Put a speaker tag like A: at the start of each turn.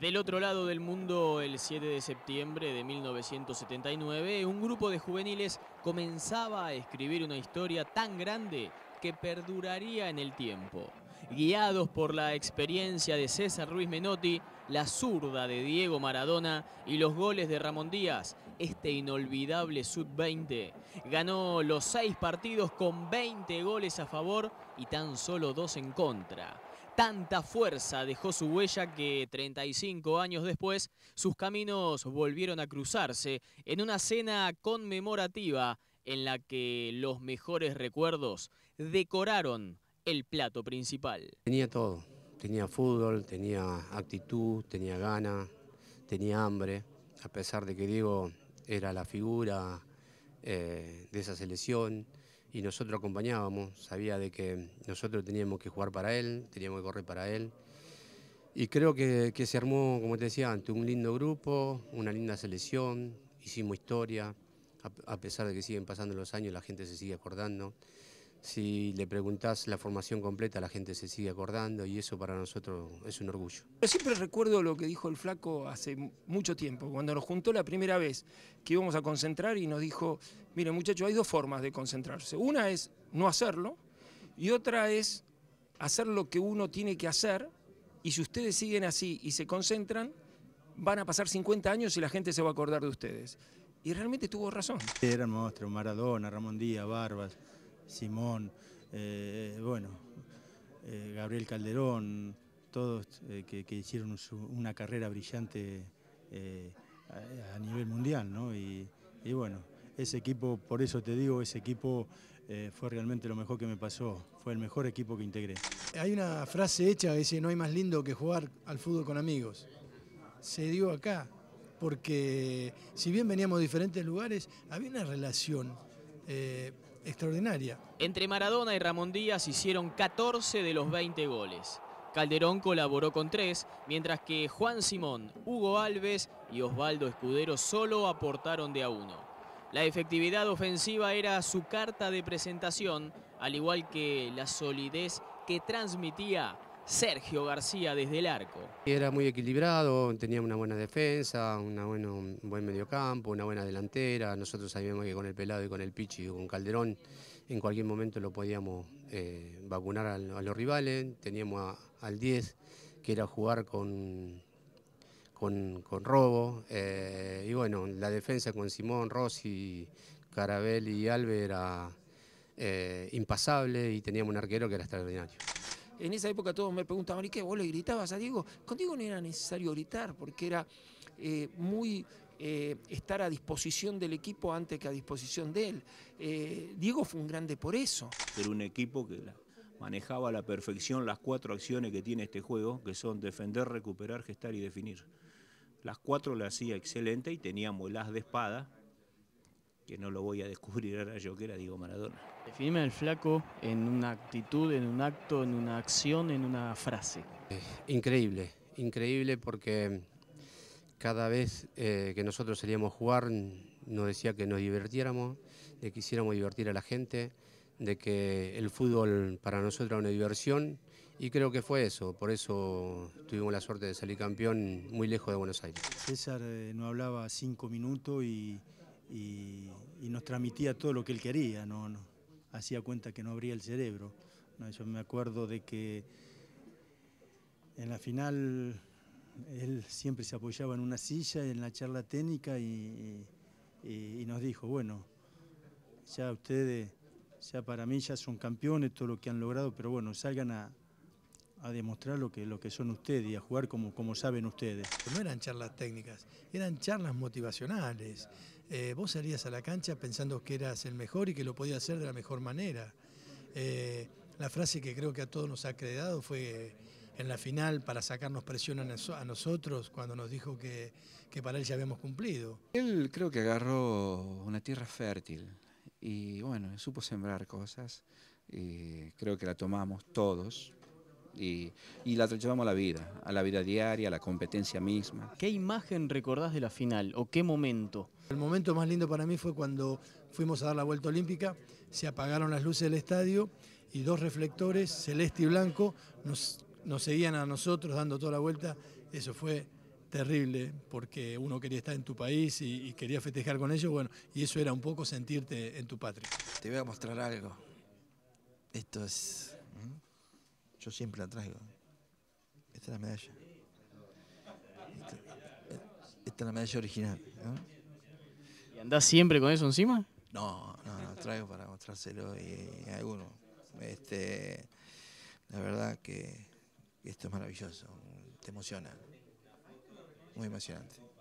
A: Del otro lado del mundo, el 7 de septiembre de 1979, un grupo de juveniles comenzaba a escribir una historia tan grande que perduraría en el tiempo. Guiados por la experiencia de César Ruiz Menotti, la zurda de Diego Maradona y los goles de Ramón Díaz, este inolvidable sub 20 ganó los seis partidos con 20 goles a favor y tan solo dos en contra tanta fuerza dejó su huella que 35 años después sus caminos volvieron a cruzarse en una cena conmemorativa en la que los mejores recuerdos decoraron el plato principal.
B: Tenía todo, tenía fútbol, tenía actitud, tenía ganas, tenía hambre, a pesar de que Diego era la figura eh, de esa selección, y nosotros acompañábamos, sabía de que nosotros teníamos que jugar para él, teníamos que correr para él. Y creo que, se armó, como te decía antes, un lindo grupo, una linda selección, hicimos historia, a, a pesar de que siguen pasando los años, la gente se sigue acordando si le preguntás la formación completa, la gente se sigue acordando y eso para nosotros es un orgullo.
C: Yo siempre recuerdo lo que dijo el flaco hace mucho tiempo, cuando nos juntó la primera vez que íbamos a concentrar y nos dijo, mire muchachos, hay dos formas de concentrarse. Una es no hacerlo y otra es hacer lo que uno tiene que hacer y si ustedes siguen así y se concentran, van a pasar 50 años y la gente se va a acordar de ustedes. Y realmente
D: tuvo razón. Eran monstruos, Maradona, Ramón Díaz, Barbas. Simón, eh, bueno, eh, Gabriel Calderón, todos eh, que, hicieron una carrera brillante a, nivel mundial, ¿no? Y, bueno, ese equipo, por eso te digo, ese equipo fue realmente lo mejor que me pasó, fue el mejor equipo que integré.
C: Hay una frase hecha dice, no hay más lindo que jugar al fútbol con amigos. Se dio acá, porque si bien veníamos de diferentes lugares, había una relación extraordinaria.
A: Entre Maradona y Ramón Díaz hicieron 14 de los 20 goles. Calderón colaboró con tres, mientras que Juan Simón, Hugo Alves y Osvaldo Escudero solo aportaron de a uno. La efectividad ofensiva era su carta de presentación, al igual que la solidez que transmitía Sergio García desde el arco.
B: Era muy equilibrado, tenía una buena defensa, un buen mediocampo, una buena delantera. Nosotros sabíamos que con el pelado y con el pichi y con Calderón en cualquier momento lo podíamos eh, vacunar a, los rivales. Teníamos al 10, que era jugar con, con, robo. Eh, y bueno, la defensa con Simón, Rossi, Carabel y Alve era eh, impasable y teníamos un arquero que era extraordinario
C: en esa época todos me preguntaban, ¿y qué? ¿Vos
B: le gritabas a Diego? Con Diego no era
C: necesario gritar porque era eh, muy eh, estar a disposición del equipo antes que a disposición de él. Eh, Diego fue un grande por eso.
D: Era un equipo que manejaba a la perfección las cuatro acciones que tiene este juego, que son defender, recuperar, gestar y definir. Las cuatro las hacía excelente y teníamos el de espada, que no lo voy a descubrir ahora yo que era digo Maradona.
A: Definime el flaco en una actitud, en un acto, en una acción, en una frase.
B: Increíble, increíble porque cada vez eh, que nosotros salíamos a jugar nos decía que nos divirtiéramos, de que quisiéramos divertir a la gente, de que el fútbol para nosotros era una diversión y creo que fue eso, por eso tuvimos la suerte de salir campeón muy lejos de Buenos Aires.
D: César eh, no hablaba cinco minutos y y, nos transmitía todo lo que él quería, no, no hacía cuenta que no abría el cerebro. No, yo me acuerdo de que en la final él siempre se apoyaba en una silla en la charla técnica y, nos dijo, bueno, ya ustedes, ya para mí ya son campeones, todo lo que han logrado, pero bueno, salgan a, demostrar lo que, lo que son ustedes y a jugar como, como
C: saben ustedes. No eran charlas técnicas, eran charlas motivacionales. Eh, vos salías a la cancha pensando que eras el mejor y que lo podías hacer de la mejor manera. Eh, la frase que creo que a todos nos ha creado fue en la final para sacarnos presión a, nosotros cuando nos dijo que, que, para él ya habíamos cumplido.
B: Él creo que agarró una tierra fértil y bueno, supo sembrar cosas y creo que la tomamos todos y, la llevamos a la vida, a la vida diaria, a la
A: competencia misma. ¿Qué imagen recordás de la final o qué momento?
C: El momento más lindo para mí fue cuando fuimos a dar la vuelta olímpica, se apagaron las luces del estadio y dos reflectores, celeste y blanco, nos, seguían a nosotros dando toda la vuelta. Eso fue terrible porque uno quería estar en tu país y, y, quería festejar con ellos, bueno, y eso era un poco sentirte en tu patria. Te voy a mostrar algo. Esto es... ¿Mm? siempre la traigo. Esta es la medalla. Esta, es la medalla original. ¿no?
A: ¿Y andás siempre con eso encima?
C: No, no, traigo para mostrárselo y, a alguno. Este,
B: la verdad que esto es maravilloso. Te emociona. Muy emocionante.